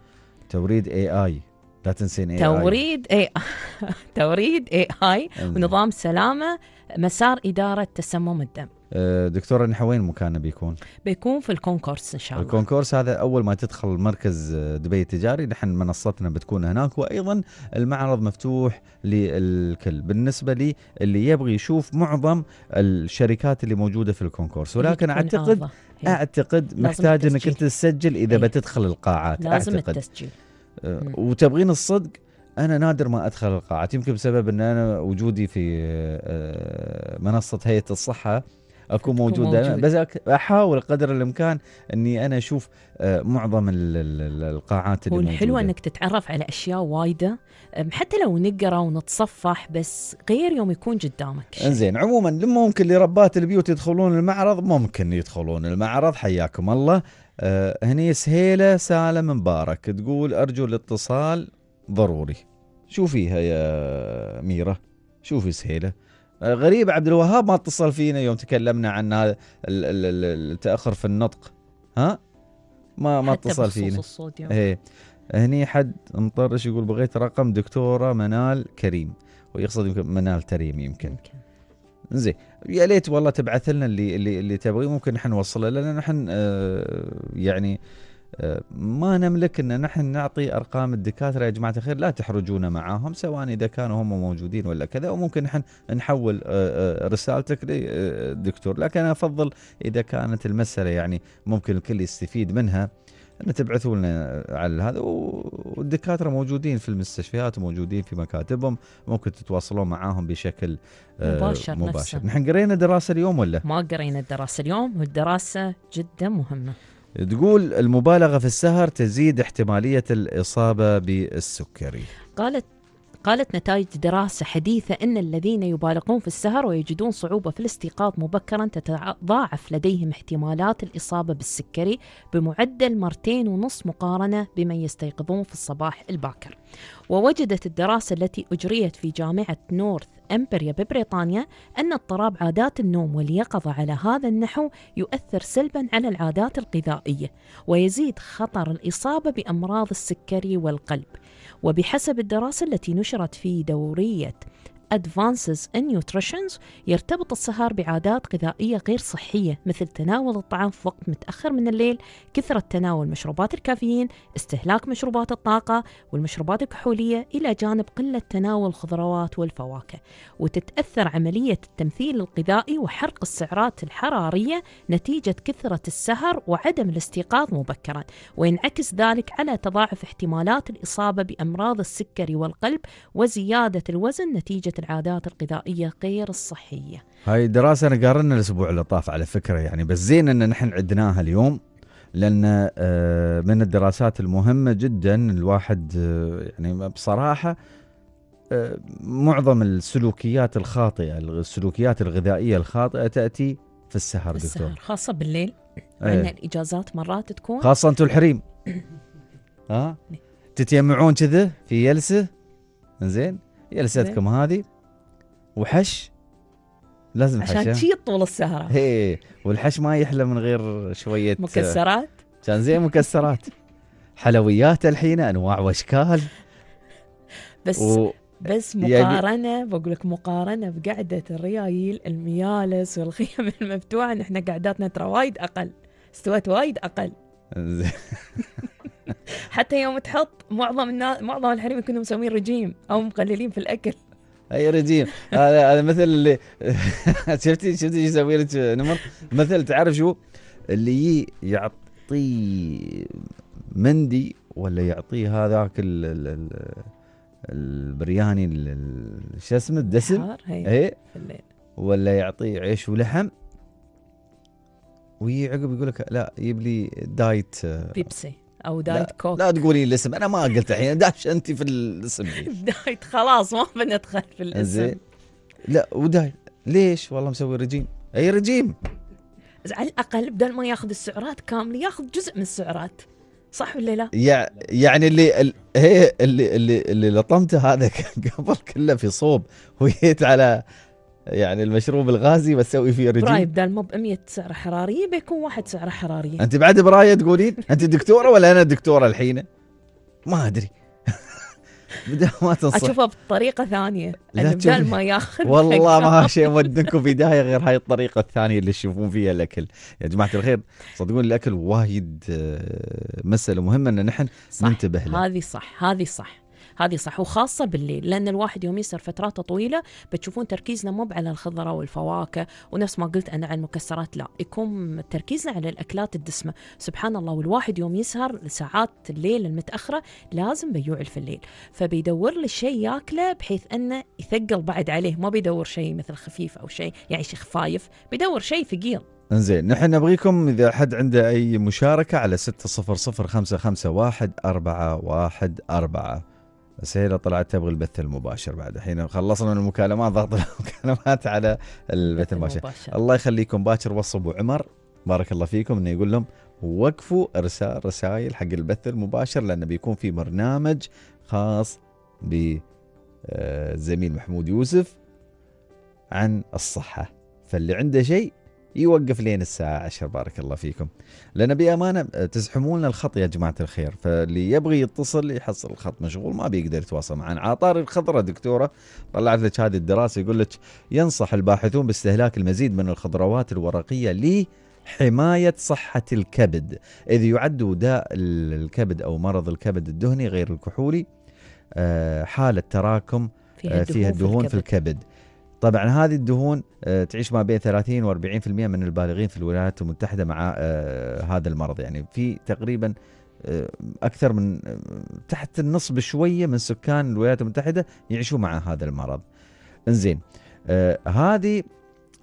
توريد اي اي لا تنسين AI. توريد اي توريد اي اي أمم. ونظام سلامه مسار اداره تسمم الدم أه، دكتوره نحن وين مكاننا بيكون؟ بيكون في الكونكورس ان شاء الله. الكونكورس هذا اول ما تدخل مركز أه، دبي التجاري نحن منصتنا بتكون هناك وايضا المعرض مفتوح للكل، بالنسبه لي اللي يبغي يشوف معظم الشركات اللي موجوده في الكونكورس ولكن اعتقد أعضل. إيه. اعتقد محتاج انك انت تسجل اذا إيه. بتدخل القاعات لازم أعتقد. التسجيل آه، وتبغين الصدق انا نادر ما ادخل القاعات يمكن بسبب ان انا وجودي في آه، منصه هيئه الصحه اكون موجود, موجود. بس احاول قدر الامكان اني انا اشوف آه، معظم القاعات اللي والحلو انك تتعرف على اشياء وايده حتى لو نقرا ونتصفح بس غير يوم يكون قدامك زين عموما ممكن لربات البيوت يدخلون المعرض ممكن يدخلون المعرض حياكم الله آه، هني سهيلة سالم مبارك تقول أرجو الاتصال ضروري شوفيها يا ميرة شوفي سهيلة آه، غريب عبد الوهاب ما اتصل فينا يوم تكلمنا عن هذا التأخر في النطق ها ما ما اتصل فينا ايه هني حد مطرش يقول بغيت رقم دكتورة منال كريم ويقصد يمكن منال تريم يمكن, يمكن. زين يا ليت والله تبعث لنا اللي اللي اللي تبغيه ممكن نحن نوصله لان نحن آه، يعني آه، ما نملك ان نحن نعطي ارقام الدكاتره يا جماعه الخير لا تحرجونا معاهم سواء اذا كانوا هم موجودين ولا كذا وممكن نحن نحول آه، رسالتك للدكتور لكن انا افضل اذا كانت المساله يعني ممكن الكل يستفيد منها ان تبعثوا لنا على هذا والدكاتره موجودين في المستشفيات وموجودين في مكاتبهم ممكن تتواصلون معاهم بشكل آه، مباشر مباشر نحن قرينا دراسه اليوم ولا ما قرينا الدراسه اليوم والدراسه جدا مهمه تقول المبالغه في السهر تزيد احتماليه الاصابه بالسكري قالت قالت نتائج دراسة حديثة أن الذين يبالغون في السهر ويجدون صعوبة في الاستيقاظ مبكرا تتضاعف لديهم احتمالات الإصابة بالسكري بمعدل مرتين ونصف مقارنة بمن يستيقظون في الصباح الباكر ووجدت الدراسة التي أجريت في جامعة نورث أمبريا ببريطانيا أن اضطراب عادات النوم واليقظة على هذا النحو يؤثر سلبا على العادات الغذائية ويزيد خطر الإصابة بأمراض السكري والقلب وبحسب الدراسة التي نشرت في دورية Advances in Nutrition يرتبط السهر بعادات غذائية غير صحية مثل تناول الطعام في وقت متأخر من الليل كثرة تناول مشروبات الكافيين استهلاك مشروبات الطاقة والمشروبات الكحولية إلى جانب قلة تناول الخضروات والفواكه وتتأثر عملية التمثيل الغذائي وحرق السعرات الحرارية نتيجة كثرة السهر وعدم الاستيقاظ مبكرا وينعكس ذلك على تضاعف احتمالات الإصابة بأمراض السكري والقلب وزيادة الوزن نتيجة العادات الغذائيه غير الصحيه. هاي الدراسه انا قارنا الاسبوع اللي طاف على فكره يعني بس زين ان نحن عدناها اليوم لان آه، من الدراسات المهمه جدا الواحد آه، يعني بصراحه آه، معظم السلوكيات الخاطئه السلوكيات الغذائيه الخاطئه تاتي في السهر دكتور السهر خاصه بالليل إيه. عندنا ايه. الاجازات مرات تكون خاصه انتم الحريم ها تتيمعون كذا في يلسه زين جلستكم هذه وحش لازم عشان حش عشان تشيط طول السهره هي إيه. والحش ما يحلى من غير شويه آه، مكسرات كان زي مكسرات حلويات الحين انواع واشكال بس و... بس يعني مقارنة يعني... بقول لك مقارنة بقعدة الريايل الميالس والخيم المفتوحة نحن قعداتنا ترى وايد أقل استوت وايد أقل حتى يوم تحط معظم الناس معظم الحريم يكونوا مسوين رجيم او مقللين في الاكل اي رجيم هذا هذا مثل اللي شفتي شفتي ايش يسوي لك نمر مثل تعرف شو اللي يعطي مندي ولا يعطيه هذاك البرياني شو اسمه الدسم اي ولا يعطيه عيش ولحم ويجي عقب يقول لك لا يبلي لي دايت آه، بيبسي او دايت كوك لا تقولي الاسم انا ما قلت الحين داش انت في الاسم دايت خلاص ما بندخل في الاسم زين لا ودايت ليش والله مسوي رجيم اي رجيم على الاقل بدل ما ياخذ السعرات كامله ياخذ جزء من السعرات صح ولا لا؟ يعني اللي هي اللي اللي, اللي لطمته هذا قبل كله في صوب وجيت على يعني المشروب الغازي بسوي فيه رجيم براي بدل ما ب 100 سعره حراريه بيكون واحد سعره حراريه انت بعد برايه تقولين انت دكتوره ولا انا دكتوره الحين ما ادري بدل ما تنصح اشوفها بطريقه ثانيه لا بدل ما ياخذ والله ما شيء مودنكم بدايه غير هاي الطريقه الثانيه اللي تشوفون فيها الاكل يا جماعه الخير صدقون الاكل وايد آه، مساله مهمه ان نحن ننتبه له هذه صح هذه صح هذه صح وخاصه بالليل لان الواحد يوم يسهر فترات طويله بتشوفون تركيزنا مو على الخضره والفواكه ونفس ما قلت انا على المكسرات لا يكون تركيزنا على الاكلات الدسمه سبحان الله والواحد يوم يسهر ساعات الليل المتاخره لازم بيوعل في الليل فبيدور لي شيء ياكله بحيث انه يثقل بعد عليه ما بيدور شيء مثل خفيف او شيء يعني شيء خفايف بيدور شيء ثقيل انزين نحن نبغيكم اذا حد عنده اي مشاركه على 600551414 بس هي طلعت تبغى البث المباشر بعد الحين خلصنا من المكالمات ضغط المكالمات على البث المباشر. المباشر الله يخليكم باكر وصب ابو عمر بارك الله فيكم انه يقول لهم وقفوا ارسال رسائل حق البث المباشر لانه بيكون في برنامج خاص الزميل آه، محمود يوسف عن الصحه فاللي عنده شيء يوقف لين الساعة 10 بارك الله فيكم لأن بأمانة آه، تزحمون الخط يا جماعة الخير فاللي يبغي يتصل يحصل الخط مشغول ما بيقدر يتواصل معنا عطار الخضرة دكتورة طلعت لك هذه الدراسة يقول لك ينصح الباحثون باستهلاك المزيد من الخضروات الورقية لحماية حماية صحة الكبد إذ يعد داء الكبد أو مرض الكبد الدهني غير الكحولي آه، حالة تراكم فيها آه، الدهون في الكبد, في الكبد. طبعا هذه الدهون آه، تعيش ما بين 30 و40% من البالغين في الولايات المتحده مع آه، هذا المرض يعني في تقريبا آه، اكثر من تحت النص بشويه من سكان الولايات المتحده يعيشوا مع هذا المرض. انزين هذه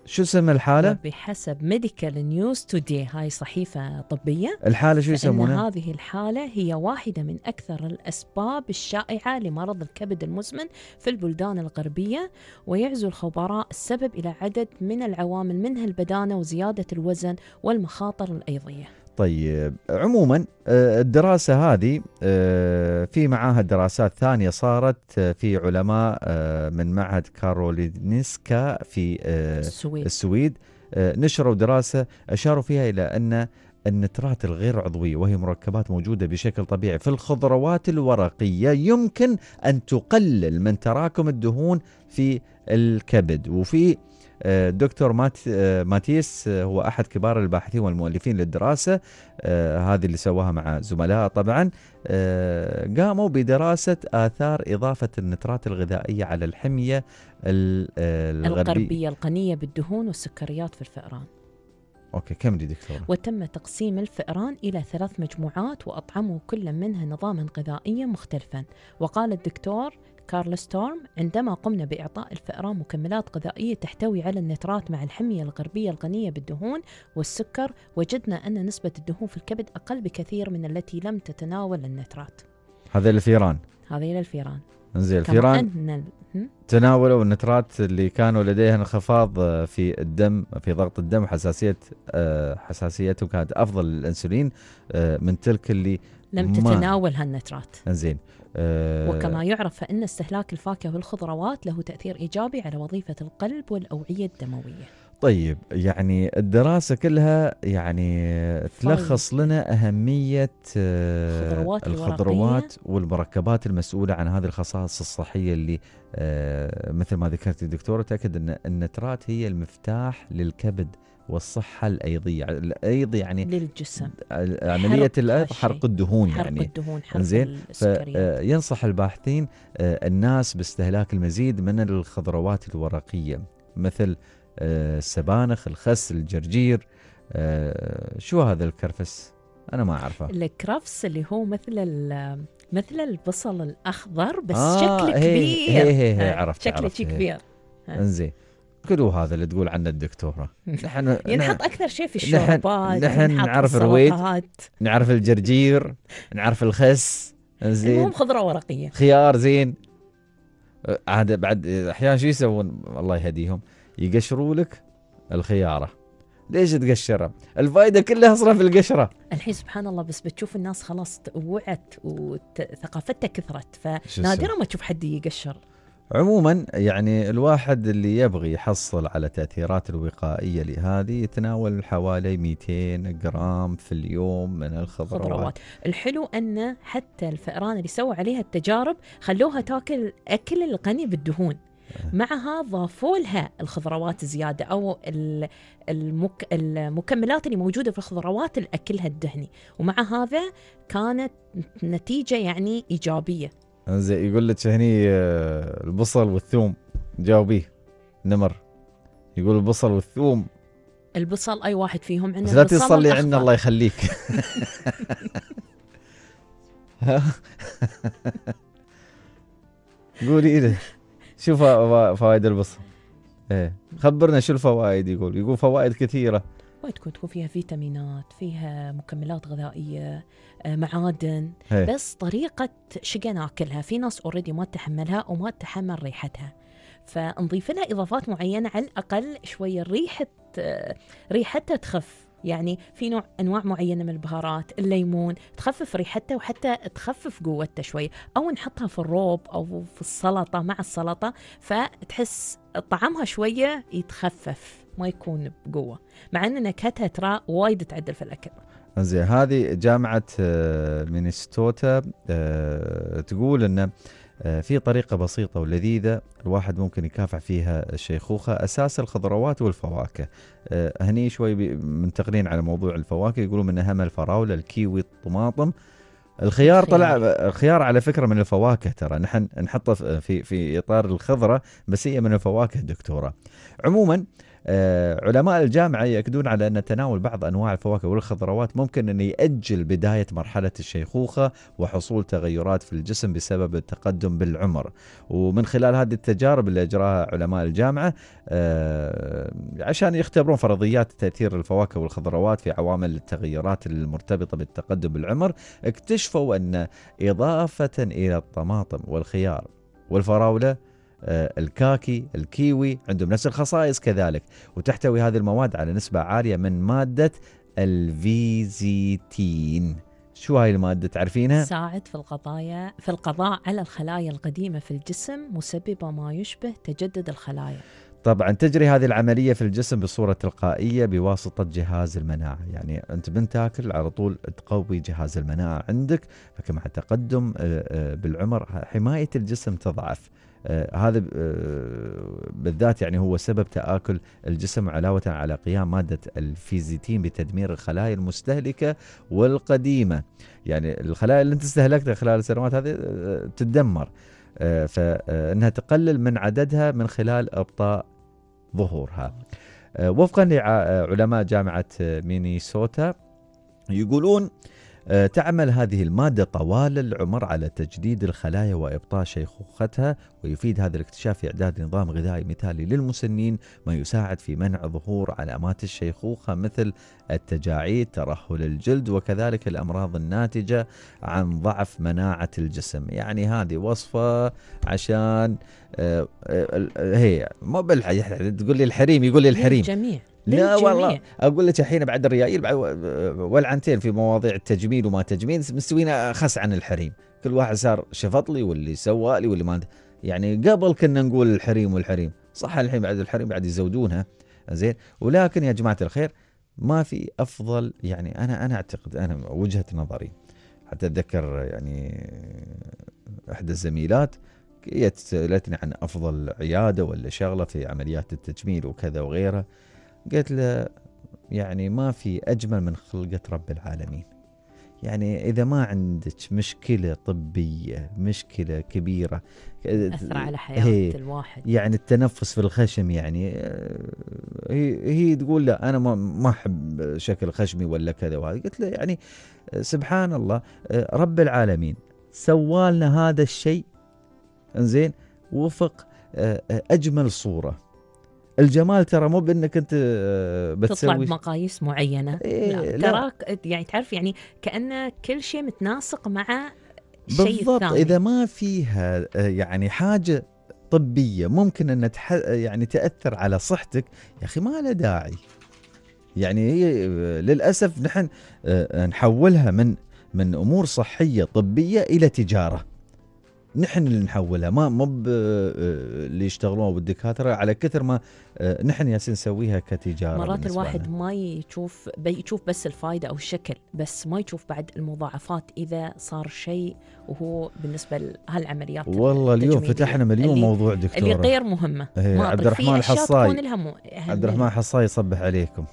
شو اسم الحالة؟ بحسب ميديكال نيوز توداي هاي صحيفة طبية الحالة شو يسمونها؟ هذه الحالة هي واحدة من أكثر الأسباب الشائعة لمرض الكبد المزمن في البلدان الغربية ويعزو الخبراء السبب إلى عدد من العوامل منها البدانة وزيادة الوزن والمخاطر الأيضية طيب عموما آه، الدراسة هذه آه، في معاها دراسات ثانية صارت آه، في علماء من معهد كارولينسكا في السويد, السويد نشروا دراسة أشاروا فيها إلى أن النترات الغير عضوية وهي مركبات موجودة بشكل طبيعي في الخضروات الورقية يمكن أن تقلل من تراكم الدهون في الكبد وفي آه، دكتور مات آه، ماتيس آه، هو احد كبار الباحثين والمؤلفين للدراسه هذه اللي سواها مع زملائه طبعا قاموا بدراسه اثار اضافه النترات الغذائيه على الحميه الغربيه القربيه القنيه بالدهون والسكريات في الفئران أوكي كم دي دكتورة؟ وتم تقسيم الفئران إلى ثلاث مجموعات وأطعموا كل منها نظاما غذائيا مختلفا وقال الدكتور كارل ستورم عندما قمنا بإعطاء الفئران مكملات غذائية تحتوي على النترات مع الحمية الغربية الغنية بالدهون والسكر وجدنا أن نسبة الدهون في الكبد أقل بكثير من التي لم تتناول النترات هذا الفئران هذا الفيران انزين الفيران تناولوا النترات اللي كانوا لديها انخفاض آه، في الدم في ضغط الدم حساسيه آه، حساسيتهم كانت افضل للانسولين آه، من تلك اللي لم تتناول هالنترات انزين وكما يعرف فان استهلاك الفاكهه والخضروات له تاثير ايجابي على وظيفه القلب والاوعيه الدمويه طيب يعني الدراسة كلها يعني تلخص لنا أهمية آه، الخضروات, الخضروات والمركبات المسؤولة عن هذه الخصائص الصحية اللي آه، مثل ما ذكرت الدكتورة تأكد أن النترات هي المفتاح للكبد والصحة الأيضية الأيض يعني للجسم عملية الأيض حرق الدهون حرق يعني الدهون حرق زين آه، ينصح الباحثين الناس باستهلاك المزيد من الخضروات الورقية مثل السبانخ آه، الخس الجرجير آه، شو هذا الكرفس انا ما اعرفه الكرفس اللي هو مثل مثل البصل الاخضر بس آه شكله كبير هي هي هي آه، عرفت شكله شي كبير انزين كلوا هذا اللي تقول عنه الدكتوره نحن ينحط اكثر شيء في الشوربات نحن نعرف الرويد نعرف الجرجير نعرف الخس زين المهم خضره ورقيه خيار زين عاد بعد احيانا شو يسوون الله يهديهم يقشروا لك الخياره ليش تقشرها؟ الفائده كلها اصلا في القشره. الحين سبحان الله بس بتشوف الناس خلاص وعت وثقافتها كثرت فنادرا ما تشوف حد يقشر. عموما يعني الواحد اللي يبغي يحصل على تاثيرات الوقائيه لهذه يتناول حوالي 200 جرام في اليوم من الخضروات. الحلو ان حتى الفئران اللي سووا عليها التجارب خلوها تاكل اكل الغني بالدهون. معها ضافوا لها الخضروات زياده او المك... المكملات اللي موجوده في الخضروات الاكلها الدهني ومع هذا كانت نتيجه يعني ايجابيه زي يقول لك هني آه، البصل والثوم جاوبيه نمر يقول البصل والثوم البصل اي واحد فيهم عندنا لا تصلي عندنا الله يخليك قولي إيه شوف فوائد البصل ايه خبرنا شو الفوائد يقول يقول فوائد كثيره تكون تكون فيها فيتامينات فيها مكملات غذائيه آه، معادن هي. إيه. بس طريقه شقا ناكلها في ناس اوريدي ما تتحملها وما تتحمل ريحتها فنضيف لها اضافات معينه على الاقل شويه ريحه آه، ريحتها تخف يعني في نوع انواع معينه من البهارات الليمون تخفف ريحتها وحتى تخفف قوتها شوي او نحطها في الروب او في السلطه مع السلطه فتحس طعمها شويه يتخفف ما يكون بقوه مع ان نكهتها ترى وايد تعدل في الاكل زين هذه جامعه آه، مينيسوتا آه، تقول انه آه، في طريقة بسيطة ولذيذة الواحد ممكن يكافح فيها الشيخوخة أساس الخضروات والفواكه آه، هني شوي منتقلين على موضوع الفواكه يقولون من أهم الفراولة الكيوي الطماطم الخيار طلع الخيار على فكره من الفواكه ترى نحن نحطه في في اطار الخضره بس هي من الفواكه دكتوره. عموما آه، علماء الجامعة يأكدون على أن تناول بعض أنواع الفواكه والخضروات ممكن أن يأجل بداية مرحلة الشيخوخة وحصول تغيرات في الجسم بسبب التقدم بالعمر ومن خلال هذه التجارب اللي أجراها علماء الجامعة آه، عشان يختبرون فرضيات تأثير الفواكه والخضروات في عوامل التغيرات المرتبطة بالتقدم بالعمر اكتشفوا أن إضافة إلى الطماطم والخيار والفراولة آه، الكاكي الكيوي عندهم نفس الخصائص كذلك وتحتوي هذه المواد على نسبة عالية من مادة الفيزيتين شو هاي المادة تعرفينها؟ تساعد في القضايا في القضاء على الخلايا القديمة في الجسم مسببة ما يشبه تجدد الخلايا طبعا تجري هذه العمليه في الجسم بصوره تلقائيه بواسطه جهاز المناعه، يعني انت من تاكل على طول تقوي جهاز المناعه عندك، مع التقدم آه، آه، بالعمر حمايه الجسم تضعف، آه، هذا آه، بالذات يعني هو سبب تآكل الجسم علاوة على قيام مادة الفيزيتين بتدمير الخلايا المستهلكة والقديمة يعني الخلايا اللي انت استهلكتها خلال السنوات هذه آه، تدمر فانها تقلل من عددها من خلال ابطاء ظهورها وفقا لعلماء جامعه مينيسوتا يقولون آه، تعمل هذه المادة طوال العمر على تجديد الخلايا وإبطاء شيخوختها ويفيد هذا الاكتشاف في إعداد نظام غذائي مثالي للمسنين ما يساعد في منع ظهور علامات الشيخوخة مثل التجاعيد ترهل الجلد وكذلك الأمراض الناتجة عن ضعف مناعة الجسم يعني هذه وصفة عشان آه، آه، هي مو بالحديث تقول لي الحريم يقول لي الحريم جميع لا والله اقول لك الحين بعد الريايل بعد ولعنتين في مواضيع التجميل وما تجميل مستوينا خس عن الحريم كل واحد صار شفط لي واللي سوى لي واللي ما يعني قبل كنا نقول الحريم والحريم صح الحين بعد الحريم بعد يزودونها زين ولكن يا جماعه الخير ما في افضل يعني انا انا اعتقد انا وجهه نظري حتى اتذكر يعني احدى الزميلات هي سالتني عن افضل عياده ولا شغله في عمليات التجميل وكذا وغيره قلت له يعني ما في أجمل من خلقة رب العالمين يعني إذا ما عندك مشكلة طبية مشكلة كبيرة تأثر على حياة الواحد يعني التنفس في الخشم يعني آه، هي, هي تقول لا أنا ما أحب شكل خشمي ولا كذا وهذا قلت له يعني آه، سبحان الله آه، رب العالمين سوالنا هذا الشيء انزين وفق أجمل صورة الجمال ترى مو بانك انت آه، بتسوي تطلع بمقاييس معينه إيه تراك يعني تعرف يعني كانه كل شيء متناسق مع بالضبط الثاني. اذا ما فيها آه، يعني حاجه طبيه ممكن ان تح... يعني تاثر على صحتك يا اخي ما له داعي يعني هي آه، للاسف نحن نحولها من من امور صحيه طبيه الى تجاره نحن اللي نحولها ما مو اللي يشتغلون بالدكاتره على كثر ما آه، نحن ياسين نسويها كتجاره مرات الواحد ما يشوف يشوف بس الفائده او الشكل بس ما يشوف بعد المضاعفات اذا صار شيء وهو بالنسبه لهالعمليات والله اليوم فتحنا مليون موضوع دكتور اللي غير مهمه إيه، عبد الرحمن الحصاي عبد الرحمن الحصاي يصبح عليكم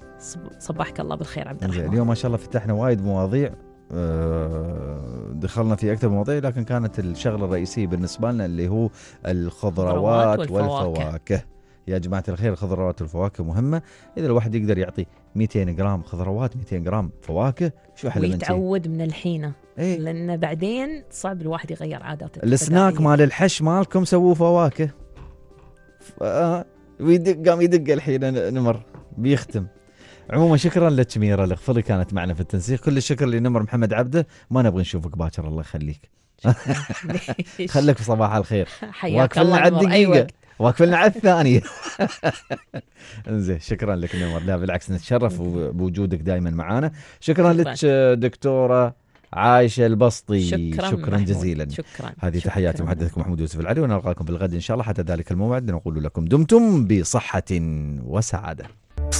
صبحك الله بالخير عبد الرحمن اليوم ما شاء الله فتحنا وايد مواضيع آه، دخلنا في اكثر مواضيع لكن كانت الشغله الرئيسيه بالنسبه لنا اللي هو الخضروات والفواكه, والفواكه. يا جماعه الخير الخضروات والفواكه مهمه اذا الواحد يقدر يعطي 200 جرام خضروات 200 جرام فواكه شو احلى من ويتعود من الحينه إيه؟ لان بعدين صعب الواحد يغير عاداته السناك مال الحش مالكم سووه فواكه ف... آه. ويدق قام يدق الحين نمر بيختم عموما شكرا لك ميرا الغفري كانت معنا في التنسيق كل الشكر لنمر محمد عبده ما نبغى نشوفك باكر الله يخليك خليك في صباح الخير حياك الله على الدقيقة واكفلنا على الثانية زين شكرا لك نمر لا بالعكس نتشرف بوجودك دائما معنا شكرا لك دكتورة عايشة البسطي شكرا, شكرا جزيلا شكرا هذه تحيات محدثكم محمود يوسف العلي ونلقاكم بالغد إن شاء الله حتى ذلك الموعد نقول لكم دمتم بصحة وسعادة